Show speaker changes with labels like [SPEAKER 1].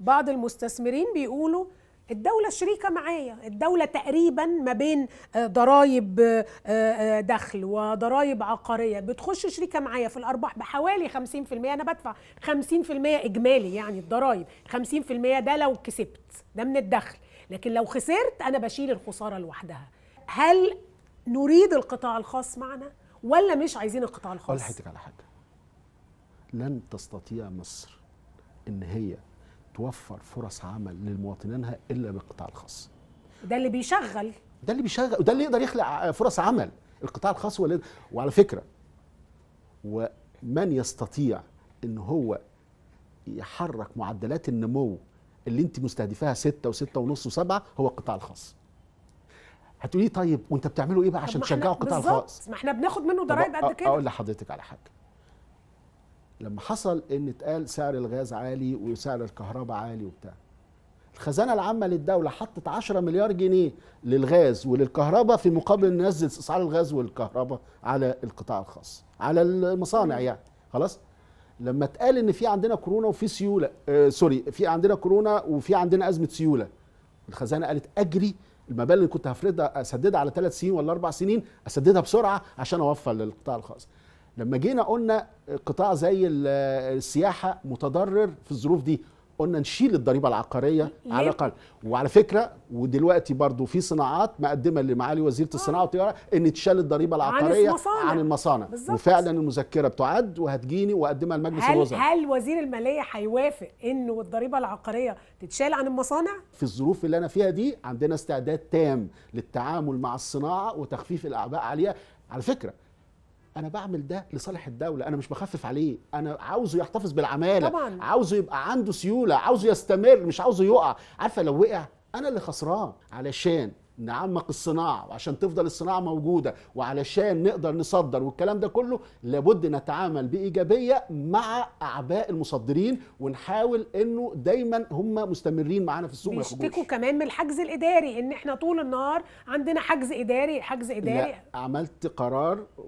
[SPEAKER 1] بعض المستثمرين بيقولوا الدولة شريكة معايا الدولة تقريبا ما بين آه، ضرائب آه، آه، دخل وضرائب عقارية بتخش شريكة معايا في الأرباح بحوالي 50% أنا بدفع 50% إجمالي يعني الضرائب 50% ده لو كسبت ده من الدخل لكن لو خسرت أنا بشيل الخسارة لوحدها هل نريد القطاع الخاص معنا ولا مش عايزين القطاع الخاص؟ أقول لحضرتك
[SPEAKER 2] على حاجة لن تستطيع مصر إن هي توفر فرص عمل للمواطنينها الا بالقطاع الخاص
[SPEAKER 1] ده اللي بيشغل
[SPEAKER 2] ده اللي بيشغل وده اللي يقدر يخلق فرص عمل القطاع الخاص هو وعلى فكره ومن يستطيع ان هو يحرك معدلات النمو اللي انت مستهدفاها ستة وستة ونص وسبعة هو القطاع الخاص هتقولي طيب وانت بتعمله ايه بقى عشان تشجعوا القطاع الخاص
[SPEAKER 1] ما احنا بناخد منه ضرائب قد كده اقول
[SPEAKER 2] لحضرتك على حاجه لما حصل ان اتقال سعر الغاز عالي وسعر الكهرباء عالي وبتاع الخزانه العامه للدوله حطت 10 مليار جنيه للغاز وللكهرباء في مقابل نزل اسعار الغاز والكهرباء على القطاع الخاص على المصانع يعني خلاص لما اتقال ان في عندنا كورونا وفي سيوله آه سوري في عندنا كورونا وفي عندنا ازمه سيوله الخزانه قالت اجري المبالغ اللي كنت هفرضها اسددها على ثلاث سنين ولا اربع سنين اسددها بسرعه عشان اوفر للقطاع الخاص لما جينا قلنا قطاع زي السياحه متضرر في الظروف دي قلنا نشيل الضريبه العقاريه على الاقل وعلى فكره ودلوقتي برضو في صناعات مقدمه لمعالي وزيره آه. الصناعه والتجاره ان تشال الضريبه العقاريه عن المصانع, عن المصانع. وفعلا المذكره بتعد وهتجيني واقدمها لمجلس الوزراء هل
[SPEAKER 1] وزير الماليه هيوافق انه الضريبه العقاريه تتشال عن المصانع
[SPEAKER 2] في الظروف اللي انا فيها دي عندنا استعداد تام للتعامل مع الصناعه وتخفيف الاعباء عليها على فكره انا بعمل ده لصالح الدوله انا مش بخفف عليه انا عاوزه يحتفظ بالعماله طبعا. عاوزه يبقى عنده سيوله عاوزه يستمر مش عاوزه يقع عارفه لو وقع انا اللي خسران علشان نعمق الصناعه وعشان تفضل الصناعه موجوده وعلشان نقدر نصدر والكلام ده كله لابد نتعامل بايجابيه مع اعباء المصدرين ونحاول انه دايما هم مستمرين معانا في السوق بيشتكوا
[SPEAKER 1] كمان من الحجز الاداري ان احنا طول النهار عندنا حجز اداري حجز اداري لا
[SPEAKER 2] عملت قرار